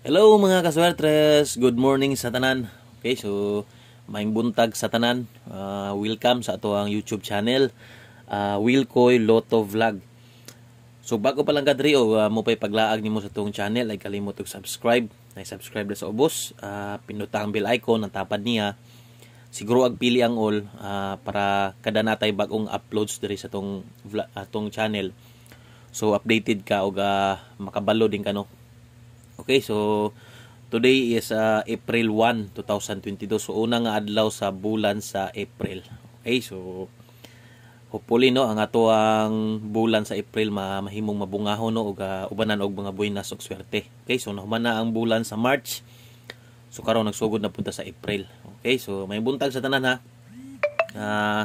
Hello mga kaswertres, good morning sa tanan. Okay, so maing buntag sa tanan. Uh, ah, welcome sa ato ang YouTube channel, uh, ah, Wilcoy Lotto Vlog. So bago pa lang kadri o uh, ah, mo pay paglaag nimo sa tong channel ay kalimot og subscribe. Ay subscribe na sa ubos, uh, pinduta ang bell icon ang tapad niya. Siguro ag pili ang all uh, para kada natay bagong uploads diri sa tong atong uh, channel. So updated ka og uh, makabalo din kano Okay, so today is uh, April 1, 2022. So unang adlaw sa bulan sa April. Okay, so hopefully no ang ato ang bulan sa April ma mahimong mabungahon no og uh, ubanan og mga buenas og swerte. Okay, so nahuman na ang bulan sa March. So karon nagsugod na punta sa April. Okay, so may buntag sa tanan ha. Ah uh,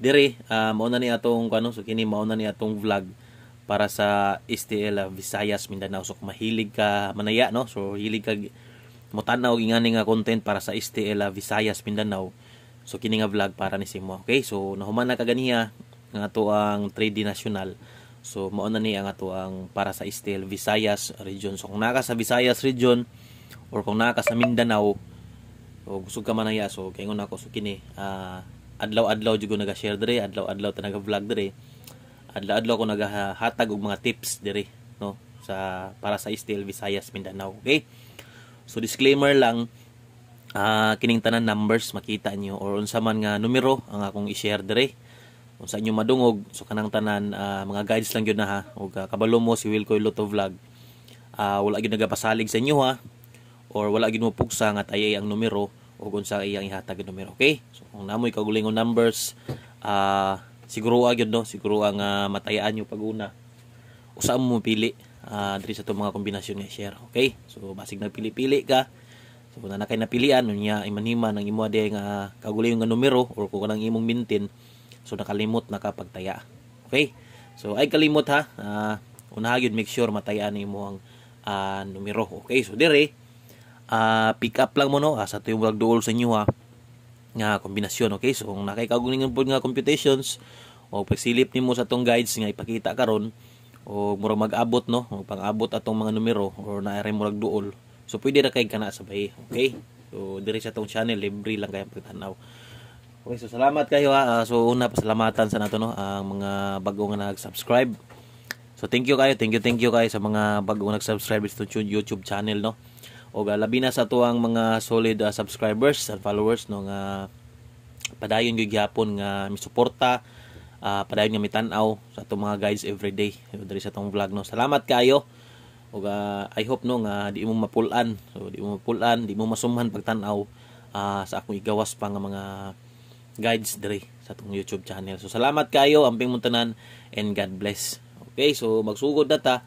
dire uh, ah, mao ni atong kano so kini mao na ni atong vlog para sa STL ah, Visayas Mindanao so mahilig ka manaya no so hilig ka motanaw ingani nga content para sa STL ah, Visayas Mindanao so kini nga vlog para ni Simo okay so nahuman na kaganiya nga ato ang 3D national so mao na ni ang ato ang para sa STL Visayas region so kung naka sa Visayas region or kung naka sa Mindanao o gusto ka manaya so kay kaingon ako so kini uh, adlaw-adlaw jud ko naga-share dire adlaw-adlaw ta naga-vlog dire adlaw adlo ko naghatag og mga tips diri no sa para sa Eastdale Visayas Mindanao okay so disclaimer lang uh, kining tanan numbers makita niyo or unsa man nga numero ang akong i-share diri unsa inyo madungog so kanang tanan uh, mga guides lang yun na ha ug uh, ah, kabalo mo si Wilco Loto Vlog uh, wala gyud nagapasalig sa inyo ha or wala gyud mo pugsa nga tayay ang numero o kung sa iyang ihatag numero okay so kung namoy kagulingon numbers ah uh, siguro agyod no siguro ang uh, matayaan nyo pag-una. usa mo pili uh, ah, diri sa itong mga kombinasyon nga share okay so basig na pili ka so na nakay napilian unya imanhima ng imo aday nga kagulayon nga numero or kung kanang imong mintin so nakalimot nakapagtaya okay so ay kalimot ha uh, ah, una gyud make sure matayaan nimo ang uh, numero okay so dire uh, pick up lang mo no uh, sa tuyong vlog duol sa inyo ha nga kombinasyon okay so kung nakaikagong ninyo pod nga computations o pagsilip nimo sa tong guides nga ipakita karon o mura mag-abot no o pang-abot atong mga numero or naay murag duol so pwede ra kay kana sabay okay so diri sa tong channel libre lang kay pagtanaw okay so salamat kayo ha ah, so una pasalamatan sa nato no ang mga bago nga nag-subscribe so thank you kayo thank you thank you kayo sa mga bago nag-subscribe sa YouTube channel no o ah, labi na sa to mga solid uh, subscribers and followers no nga padayon gyud gihapon nga misuporta uh, padayon nga mitan-aw sa atong mga guys everyday diri sa atong vlog no salamat kaayo o uh, I hope no nga di mo mapulan so di mo mapulan di mo masumhan tan aw uh, sa akong igawas pa nga mga guides diri sa atong YouTube channel so salamat kaayo amping muntanan and God bless okay so magsugod na data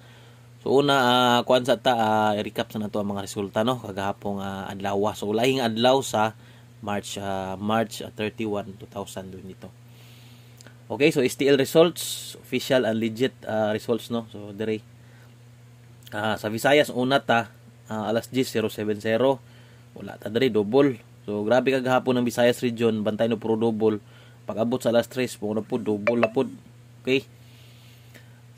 So una uh, ah, kuan sa ta uh, ah, recap sa nato ang mga resulta no kagahapong uh, ah, adlaw. So laing adlaw sa March uh, March 31, nito. Okay, so STL results, official and legit uh, results no. So dire uh, sa Visayas una ta uh, alas 10:070 wala ta dire double. So grabe kagahapon ang Visayas region bantay no puro double. Pag abot sa alas 3 puno po double na po. Okay?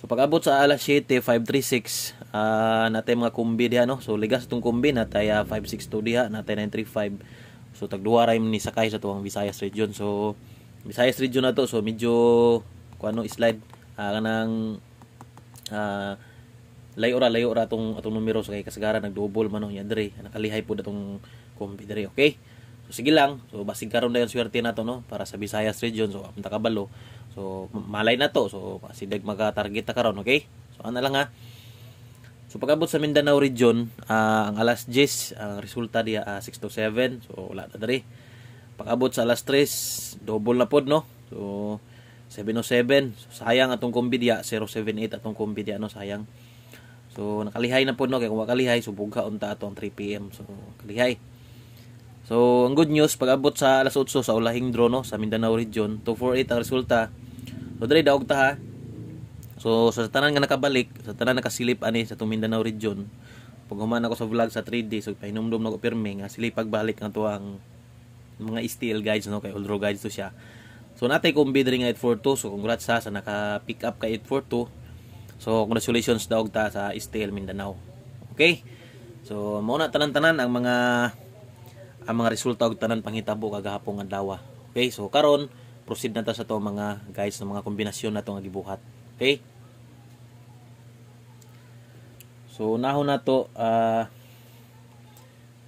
So pag abot sa alas 7, 536 uh, natay mga kumbi diha no. So ligas itong kumbi natay uh, ah, 562 diha, natay 935. So tag duwa ra ni sakay sa tuwang Visayas region. So Visayas region na to. So medyo kuno slide uh, ah, kanang uh, ah, layo ra layo ra tong atong numero sa so, kay kasagaran nagdouble man no yan dre. Nakalihay pud atong kumbi dre, okay? So sige lang. So basig karon dayon swerte nato no para sa Visayas region. So apunta kabalo. So malay na to. So Dag maka-target ta karon, okay? So ana ano lang ha. So pagabot sa Mindanao region, uh, ang alas 10 ang resulta diya uh, ah, 6 to 7. So wala na diri. Pagabot sa alas 3, double na pod no. So 707. So, sayang atong kombi diya 078 atong kombi diya no sayang. So nakalihay na po no kay kung makalihay subog ka unta atong 3 PM. So kalihay. So ang good news pagabot sa alas 8 sa Ulahing Drone no sa Mindanao region 248 ang resulta So diri daog ta ha. So sa tanan nga nakabalik, sa tanan nakasilip ani sa Mindanao region, pag human ako sa vlog sa 3D, so pahinumdum nako pirmi nga sili pagbalik nga to ang mga steel guides no kay Ulro guides to siya. So natay kong bid nga 842, so congrats sa sa naka-pick up kay 842. So congratulations daog ta sa steel Mindanao. Okay? So mao na tanan-tanan ang mga ang mga resulta og tanan panghitabo kagahapon nga adlaw. Okay? So karon proceed na ta sa to mga guys ng mga kombinasyon na to nga gibuhat okay so nahon na to uh, ah,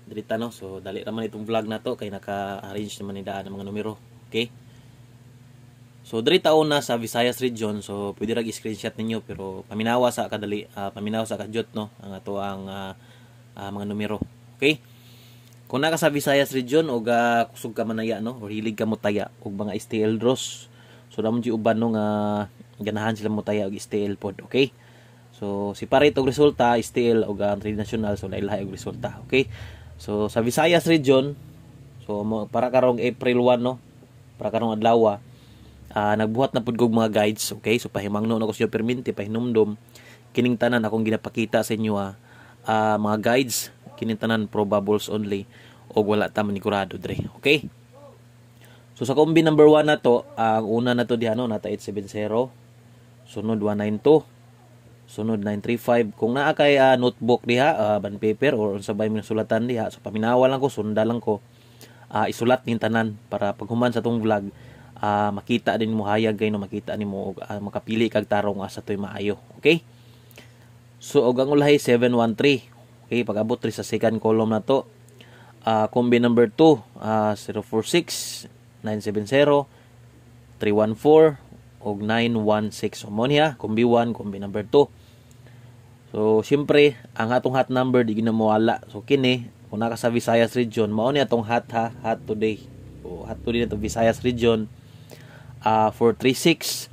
dirita no so dali naman itong vlog na to kay naka-arrange naman ni daan ng mga numero okay So diri taon na sa Visayas region so pwede ra screenshot ninyo pero paminawa sa kadali uh, ah, paminawa sa kadyot no ang ato ang uh, uh, mga numero. Okay? Kung naka sa Visayas region o ga kusog ka manaya no or hilig ka mo taya og mga STL draws. So damon di uban no nga ganahan sila mo taya og STL pod, okay? So si pareto og resulta STL og ang national so lahi og resulta, okay? So sa Visayas region so para karong April 1 no para karong adlaw uh, nagbuhat na pud kog mga guides, okay? So pahimangno na ko siya permit pahinumdom kining tanan akong ginapakita sa inyo ha, uh, ah, mga guides kinintanan probables only o wala ta man manigurado dre okay so sa kombi number 1 na to ang uh, una na to di ano nata 870 sunod 192 sunod 935 kung naa kay uh, notebook diha uh, ban paper or unsa bay sulatan diha so paminawa lang ko sunda lang ko uh, isulat nin tanan para paghuman sa tong vlog uh, makita din mo hayag kay makita nimo og uh, makapili kag tarong asa toy maayo okay so og ang ulahi 713 Okay, pag-abot rin sa second column na to. Uh, combi number 2, uh, 046, 970, 314, og 916. So, mo combi 1, combi number 2. So, syempre, ang atong hot number, di ginamawala. So, kini, kung naka sa Visayas region, mao niya atong hot ha, hot today. O, hot today na to Visayas region, uh, ah, 436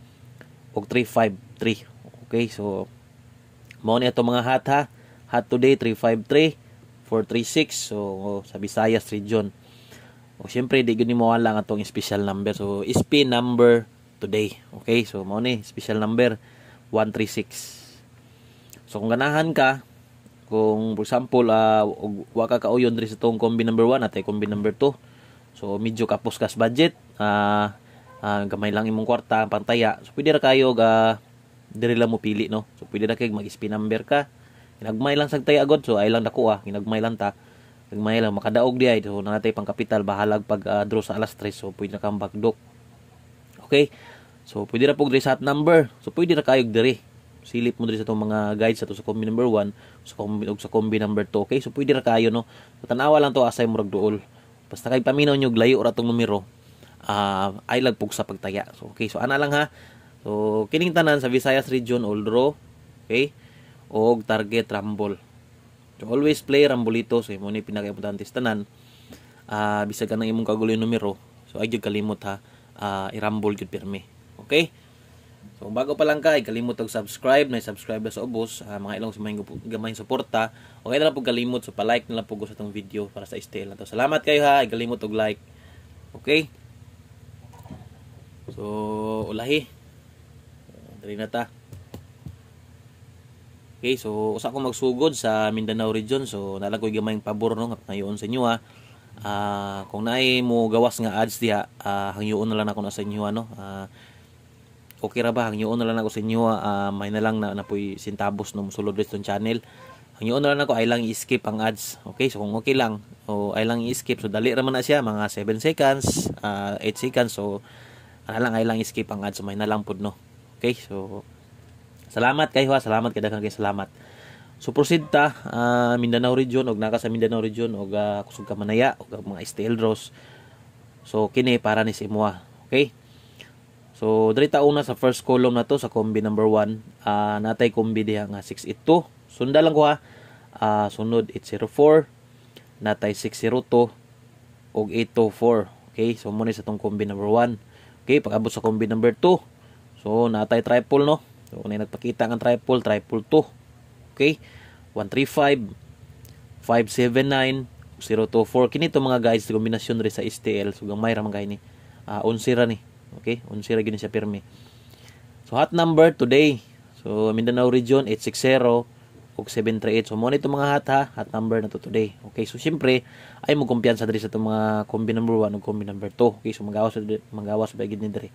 og 353. Okay, so, mao niya atong mga hot ha. Hot today 353 436 so sa Visayas region. O oh, syempre di gyud mo lang atong special number. So SP number today. Okay? So mao ni special number 136. So kung ganahan ka kung for example uh, wa ka uyon diri sa tong combi number 1 at combi number 2. So medyo kapos kas budget. Ah uh, uh, gamay lang imong kwarta pantaya so pwede ra kayo ga uh, diri lang mo pili no so pwede ra kay mag spin number ka Ginagmay lang sagtay agod so ay lang dakuha, ginagmay lang ta. Ginagmay lang makadaog di ay so natay pang kapital bahalag pag uh, draw sa alas 3 so pwede na kang bagdok. Okay? So pwede ra pug diri sa number. So pwede ra kayog diri. Silip mo diri sa tong mga guides sa to sa combi number 1, sa combi ug sa combi number 2. Okay? So pwede ra kayo no. So tanawa lang to asay murag duol. Basta kay paminaw nyo layo ra tong numero. Uh, ay lagpog sa pagtaya. So okay, so ana lang ha. So kining tanan sa Visayas region Oldro, okay? og target rumble so always play rambolito so imo ni pinakaimportante sa tanan uh, ah, bisag nang imong kaguloy numero so ay jud kalimot ha uh, ah, i-rumble jud pirmi okay So bago pa lang ka, kalimot og subscribe, May subscribe na sa ubos, uh, mga ilong sa mga gamay suporta. Okay na lang po kalimot, so pa-like na lang po sa itong video para sa STL na to. Salamat kayo ha, Ay kalimot og like. Okay? So, ulahi. Dali na ta. Okay, so usa ko magsugod sa Mindanao region so nalagoy gamayng pabor no ngayon sa inyo ha. Uh, kung naay mo gawas nga ads diha, uh, hangyoon na lang ako na sa inyo ano. Uh, okay ra ba hangyoon na lang ako sa inyo uh, may na lang na napoy sintabos no musulod dito channel. Hangyoon na lang ako ay lang i-skip ang ads. Okay, so kung okay lang o ay lang i-skip so dali ra man na siya mga 7 seconds, uh, 8 seconds so ana lang ay lang i-skip ang ads so may na lang pud no. Okay, so Salamat kay Hua, salamat kay daghang kay salamat. So proceed ta uh, Mindanao region og naka sa Mindanao region og uh, kusog ka manaya og uh, mga steel rose. So kini para ni si Imwa. Okay? So diri una sa first column na to sa combi number 1, uh, natay combi diha nga 682. Sunda lang ko ha. Uh, sunod 804 natay 602 og 824. Okay? So mo ni sa tong combi number 1. Okay, pag-abot sa combi number 2. So natay triple no. So, kung nagpakita ang triple, triple 2. Okay? 135, 579, 024. Kini to mga guys, kombinasyon rin sa STL. So, gamay ramang kayo ni. Uh, unsira ni. Okay? Unsira gini siya pirmi. So, hot number today. So, Mindanao Region, 860 og 738. So mo nito mga hot ha, Hot number na to today. Okay, so syempre ay mo kumpiyansa diri sa itong mga combi number 1 ug combi number 2. Okay, so magawas magawas ba gid ni diri.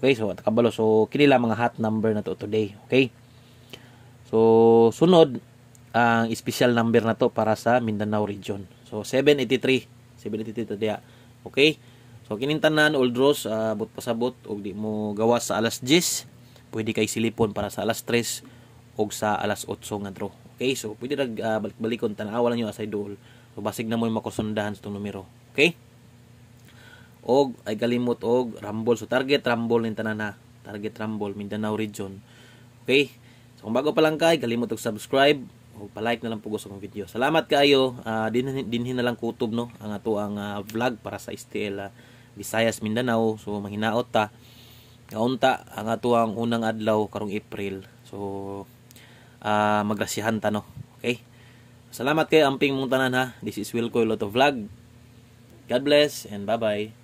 Okay, so at kabalo. So, kinila mga hot number na to today. Okay? So, sunod, ang special number na to para sa Mindanao region. So, 783. 783 today. Okay? So, kinintanan, old rose, uh, ah, bot pasabot, o di mo gawa sa alas 10, pwede kay silipon para sa alas 3, o sa alas 8 nga draw. Okay, so pwede nag uh, ah, balik-balikon, tanawa lang nyo asay dool. So, basig na mo yung makusundahan sa itong numero. Okay? og ay kalimot og rumble So target rumble ni tanan na. Target rumble Mindanao region. Okay? So kung bago pa lang kay, kalimot og subscribe og pa-like na lang pugos sa video. Salamat kaayo. Uh, ah, dinhin, dinhin na lang kutob no ang ato ang uh, vlog para sa STL uh, ah, Visayas Mindanao. So manghinaot ta. Kaunta ang ato ang unang adlaw karong April. So uh, magrasyahan ta no. Okay? Salamat kay amping mong tanan ha. This is Wilco Loto Vlog. God bless and bye-bye.